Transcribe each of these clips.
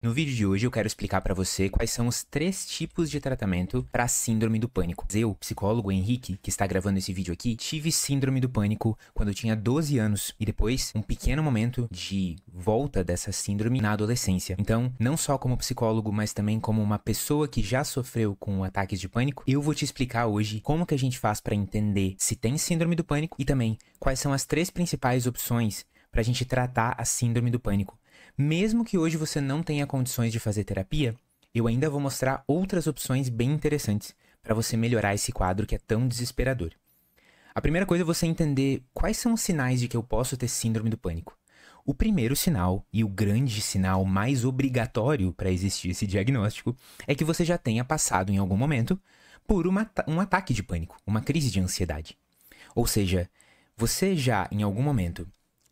No vídeo de hoje eu quero explicar para você quais são os três tipos de tratamento para síndrome do pânico. Eu, psicólogo Henrique, que está gravando esse vídeo aqui, tive síndrome do pânico quando eu tinha 12 anos e depois um pequeno momento de volta dessa síndrome na adolescência. Então, não só como psicólogo, mas também como uma pessoa que já sofreu com ataques de pânico, eu vou te explicar hoje como que a gente faz para entender se tem síndrome do pânico e também quais são as três principais opções para a gente tratar a síndrome do pânico. Mesmo que hoje você não tenha condições de fazer terapia, eu ainda vou mostrar outras opções bem interessantes para você melhorar esse quadro que é tão desesperador. A primeira coisa é você entender quais são os sinais de que eu posso ter síndrome do pânico. O primeiro sinal, e o grande sinal mais obrigatório para existir esse diagnóstico, é que você já tenha passado em algum momento por uma, um ataque de pânico, uma crise de ansiedade. Ou seja, você já, em algum momento,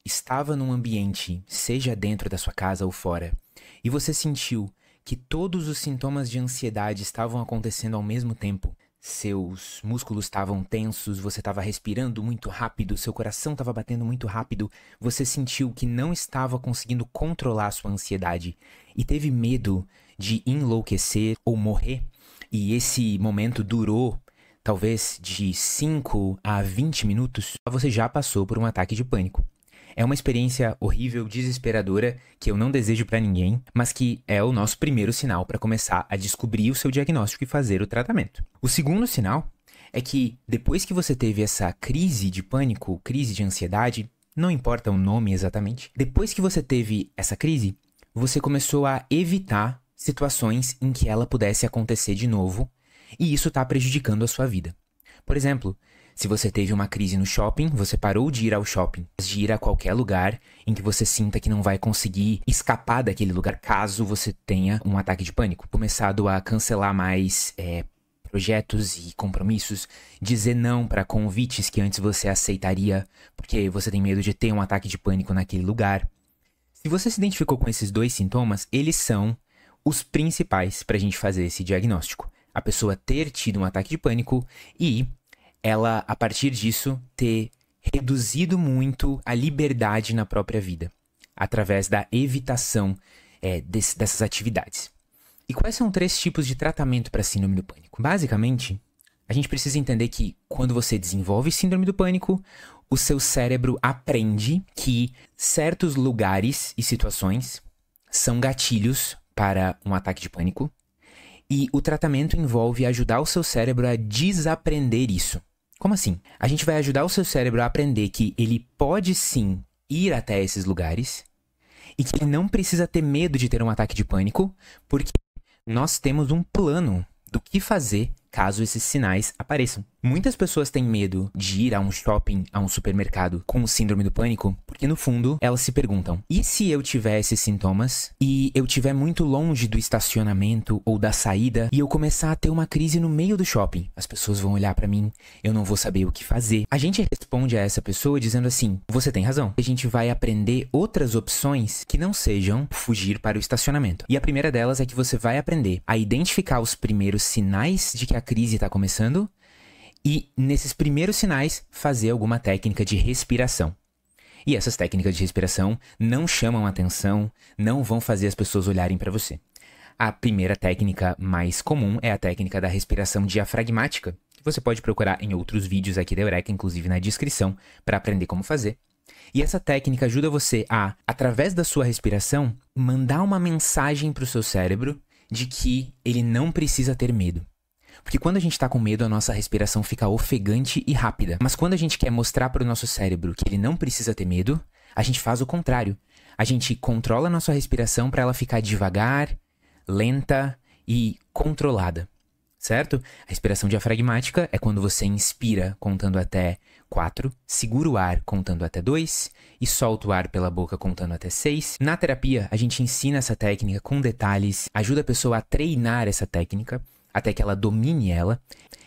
estava num ambiente, seja dentro da sua casa ou fora, e você sentiu que todos os sintomas de ansiedade estavam acontecendo ao mesmo tempo, seus músculos estavam tensos, você estava respirando muito rápido, seu coração estava batendo muito rápido, você sentiu que não estava conseguindo controlar sua ansiedade e teve medo de enlouquecer ou morrer. E esse momento durou talvez de 5 a 20 minutos. Você já passou por um ataque de pânico. É uma experiência horrível, desesperadora, que eu não desejo para ninguém, mas que é o nosso primeiro sinal para começar a descobrir o seu diagnóstico e fazer o tratamento. O segundo sinal é que depois que você teve essa crise de pânico, crise de ansiedade, não importa o nome exatamente, depois que você teve essa crise, você começou a evitar situações em que ela pudesse acontecer de novo, e isso está prejudicando a sua vida. Por exemplo, se você teve uma crise no shopping, você parou de ir ao shopping, de ir a qualquer lugar em que você sinta que não vai conseguir escapar daquele lugar, caso você tenha um ataque de pânico. Começado a cancelar mais é, projetos e compromissos, dizer não para convites que antes você aceitaria porque você tem medo de ter um ataque de pânico naquele lugar. Se você se identificou com esses dois sintomas, eles são os principais para a gente fazer esse diagnóstico. A pessoa ter tido um ataque de pânico e ela, a partir disso, ter reduzido muito a liberdade na própria vida, através da evitação é, desse, dessas atividades. E quais são três tipos de tratamento para síndrome do pânico? Basicamente, a gente precisa entender que quando você desenvolve síndrome do pânico, o seu cérebro aprende que certos lugares e situações são gatilhos para um ataque de pânico, e o tratamento envolve ajudar o seu cérebro a desaprender isso. Como assim? A gente vai ajudar o seu cérebro a aprender que ele pode sim ir até esses lugares e que ele não precisa ter medo de ter um ataque de pânico, porque nós temos um plano do que fazer caso esses sinais apareçam. Muitas pessoas têm medo de ir a um shopping, a um supermercado com síndrome do pânico, porque no fundo elas se perguntam: e se eu tiver esses sintomas e eu estiver muito longe do estacionamento ou da saída e eu começar a ter uma crise no meio do shopping? As pessoas vão olhar para mim, eu não vou saber o que fazer. A gente responde a essa pessoa dizendo assim: você tem razão. A gente vai aprender outras opções que não sejam fugir para o estacionamento. E a primeira delas é que você vai aprender a identificar os primeiros sinais de que a crise está começando e, nesses primeiros sinais, fazer alguma técnica de respiração. E essas técnicas de respiração não chamam atenção, não vão fazer as pessoas olharem para você. A primeira técnica mais comum é a técnica da respiração diafragmática. Você pode procurar em outros vídeos aqui da Eureka, inclusive na descrição, para aprender como fazer. E essa técnica ajuda você a, através da sua respiração, mandar uma mensagem para o seu cérebro de que ele não precisa ter medo. Porque quando a gente tá com medo, a nossa respiração fica ofegante e rápida. Mas quando a gente quer mostrar para o nosso cérebro que ele não precisa ter medo, a gente faz o contrário. A gente controla a nossa respiração para ela ficar devagar, lenta e controlada. Certo? A respiração diafragmática é quando você inspira contando até 4, segura o ar contando até 2 e solta o ar pela boca contando até 6. Na terapia, a gente ensina essa técnica com detalhes, ajuda a pessoa a treinar essa técnica até que ela domine ela.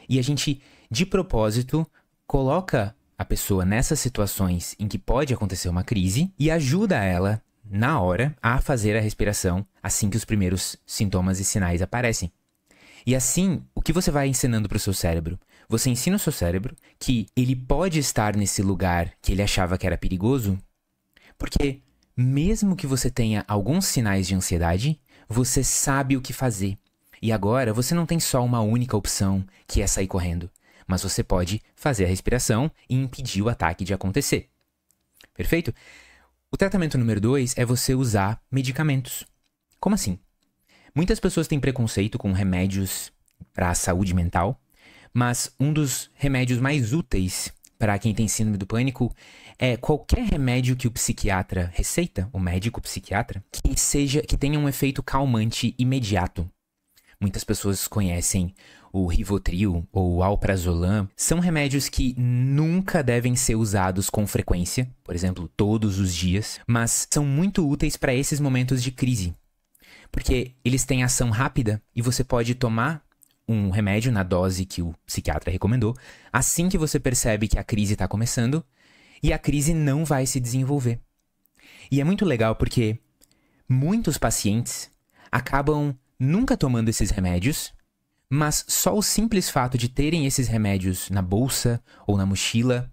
E a gente, de propósito, coloca a pessoa nessas situações em que pode acontecer uma crise e ajuda ela, na hora, a fazer a respiração assim que os primeiros sintomas e sinais aparecem. E assim, o que você vai ensinando para o seu cérebro? Você ensina o seu cérebro que ele pode estar nesse lugar que ele achava que era perigoso, porque mesmo que você tenha alguns sinais de ansiedade, você sabe o que fazer. E agora você não tem só uma única opção, que é sair correndo, mas você pode fazer a respiração e impedir o ataque de acontecer. Perfeito? O tratamento número 2 é você usar medicamentos. Como assim? Muitas pessoas têm preconceito com remédios para a saúde mental, mas um dos remédios mais úteis para quem tem síndrome do pânico é qualquer remédio que o psiquiatra receita, o médico psiquiatra, que seja que tenha um efeito calmante imediato. Muitas pessoas conhecem o Rivotril ou o Alprazolam, são remédios que nunca devem ser usados com frequência, por exemplo, todos os dias, mas são muito úteis para esses momentos de crise, porque eles têm ação rápida e você pode tomar um remédio na dose que o psiquiatra recomendou assim que você percebe que a crise está começando e a crise não vai se desenvolver. E é muito legal porque muitos pacientes acabam nunca tomando esses remédios, mas só o simples fato de terem esses remédios na bolsa ou na mochila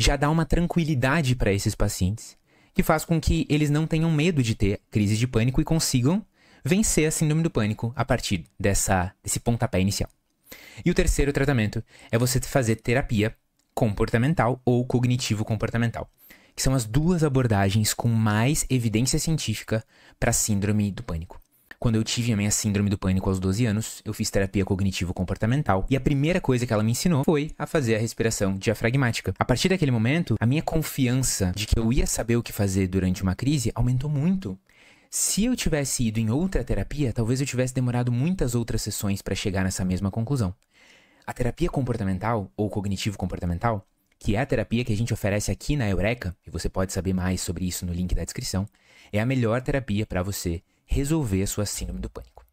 já dá uma tranquilidade para esses pacientes, que faz com que eles não tenham medo de ter crises de pânico e consigam vencer a síndrome do pânico a partir dessa, desse pontapé inicial. E o terceiro tratamento é você fazer terapia comportamental ou cognitivo-comportamental, que são as duas abordagens com mais evidência científica para a síndrome do pânico. Quando eu tive a minha síndrome do pânico aos 12 anos, eu fiz terapia cognitivo-comportamental e a primeira coisa que ela me ensinou foi a fazer a respiração diafragmática. A partir daquele momento, a minha confiança de que eu ia saber o que fazer durante uma crise aumentou muito. Se eu tivesse ido em outra terapia, talvez eu tivesse demorado muitas outras sessões para chegar nessa mesma conclusão. A terapia comportamental ou cognitivo-comportamental, que é a terapia que a gente oferece aqui na Eureka, e você pode saber mais sobre isso no link da descrição, é a melhor terapia para você resolver a sua síndrome do pânico.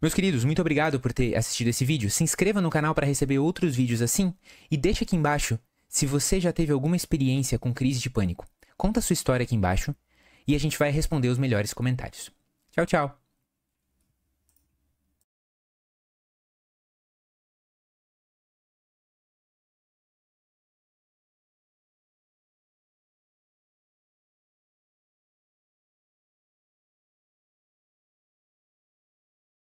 Meus queridos, muito obrigado por ter assistido esse vídeo. Se inscreva no canal para receber outros vídeos assim e deixa aqui embaixo se você já teve alguma experiência com crise de pânico. Conta a sua história aqui embaixo e a gente vai responder os melhores comentários. Tchau, tchau!